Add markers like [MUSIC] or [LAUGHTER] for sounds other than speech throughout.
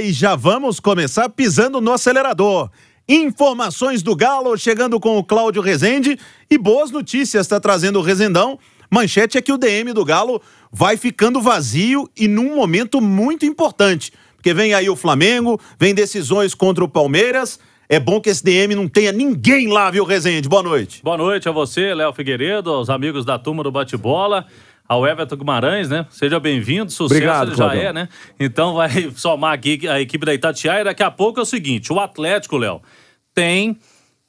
e já vamos começar pisando no acelerador. Informações do Galo chegando com o Cláudio Rezende e boas notícias está trazendo o Rezendão. Manchete é que o DM do Galo vai ficando vazio e num momento muito importante, porque vem aí o Flamengo, vem decisões contra o Palmeiras. É bom que esse DM não tenha ninguém lá, viu, Rezende? Boa noite. Boa noite a você, Léo Figueiredo, aos amigos da turma do Bate-Bola ao Everton Guimarães, né? Seja bem-vindo, sucesso Obrigado, já é, né? Então vai [LAUGHS] somar aqui a equipe da Itatiaia. Daqui a pouco é o seguinte: o Atlético, Léo, tem.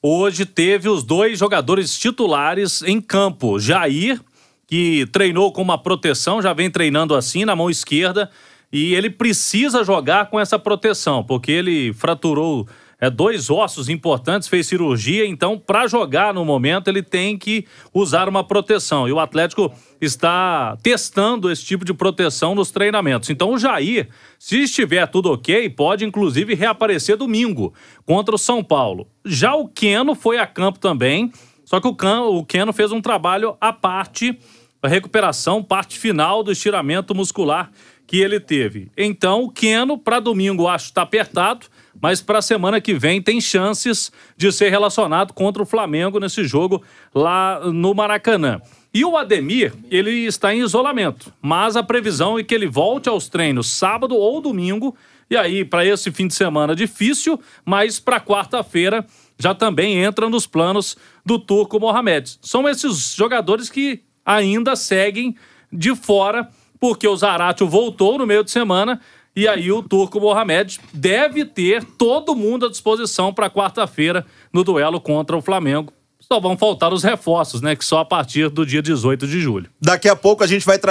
Hoje teve os dois jogadores titulares em campo. Jair, que treinou com uma proteção, já vem treinando assim na mão esquerda. E ele precisa jogar com essa proteção, porque ele fraturou é, dois ossos importantes, fez cirurgia, então para jogar no momento ele tem que usar uma proteção. E o Atlético está testando esse tipo de proteção nos treinamentos. Então o Jair, se estiver tudo ok, pode inclusive reaparecer domingo contra o São Paulo. Já o Keno foi a campo também, só que o, Can, o Keno fez um trabalho à parte a recuperação, parte final do estiramento muscular que ele teve. Então, o Keno, para domingo, acho que está apertado, mas para a semana que vem tem chances de ser relacionado contra o Flamengo nesse jogo lá no Maracanã. E o Ademir, ele está em isolamento, mas a previsão é que ele volte aos treinos sábado ou domingo. E aí, para esse fim de semana difícil, mas para quarta-feira já também entra nos planos do Turco Mohamed. São esses jogadores que ainda seguem de fora, porque o Zaratio voltou no meio de semana e aí o Turco Mohamed deve ter todo mundo à disposição para quarta-feira no duelo contra o Flamengo. Só vão faltar os reforços, né? Que só a partir do dia 18 de julho. Daqui a pouco a gente vai trazer.